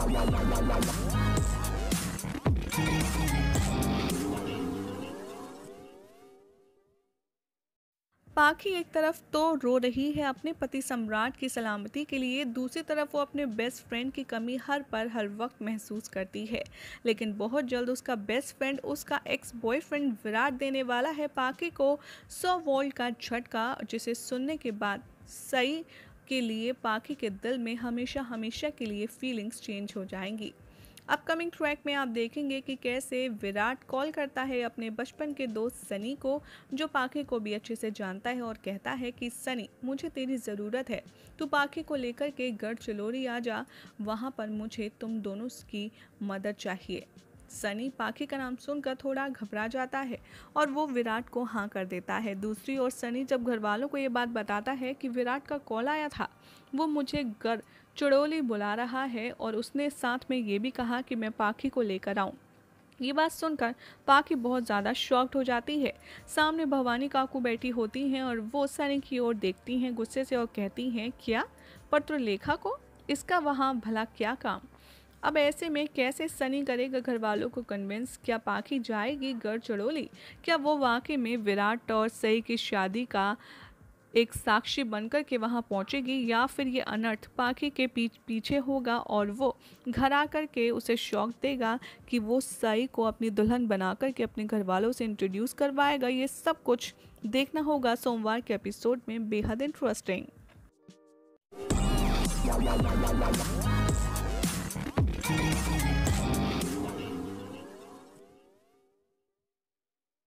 पाखी एक तरफ तो रो रही है अपने पति सम्राट की सलामती के लिए दूसरी तरफ वो अपने बेस्ट फ्रेंड की कमी हर पर हर वक्त महसूस करती है लेकिन बहुत जल्द उसका बेस्ट फ्रेंड उसका एक्स बॉयफ्रेंड विराट देने वाला है पाखी को सौ वोल्ट का झटका जिसे सुनने के बाद सई के लिए पाखी के दिल में हमेशा हमेशा के लिए फीलिंग्स चेंज हो जाएंगी अपकमिंग ट्रैक में आप देखेंगे कि कैसे विराट कॉल करता है अपने बचपन के दोस्त सनी को जो पाखी को भी अच्छे से जानता है और कहता है कि सनी मुझे तेरी ज़रूरत है तू पाखी को लेकर के गढ़ चलोरी आ जा वहाँ पर मुझे तुम दोनों की मदद चाहिए सनी पाखी का नाम सुनकर थोड़ा घबरा जाता है और वो विराट को हाँ कर देता है दूसरी ओर सनी जब घर वालों को ये बात बताता है कि विराट का कॉल आया था वो मुझे घर चुड़ोली बुला रहा है और उसने साथ में ये भी कहा कि मैं पाखी को लेकर आऊँ ये बात सुनकर पाखी बहुत ज़्यादा शॉक्ड हो जाती है सामने भवानी काकू बैठी होती हैं और वो सनी की ओर देखती हैं गुस्से से और कहती हैं क्या पत्र लेखा को इसका वहाँ भला क्या काम अब ऐसे में कैसे सनी करेगा घर वालों को कन्विंस क्या पाखी जाएगी घर चढ़ोली क्या वो वाकई में विराट और सई की शादी का एक साक्षी बनकर के वहाँ पहुँचेगी या फिर ये अनर्थ पाखी के पीछ पीछे होगा और वो घर आकर के उसे शौक देगा कि वो सई को अपनी दुल्हन बना कर के अपने घर वालों से इंट्रोड्यूस करवाएगा ये सब कुछ देखना होगा सोमवार के एपिसोड में बेहद इंटरेस्टिंग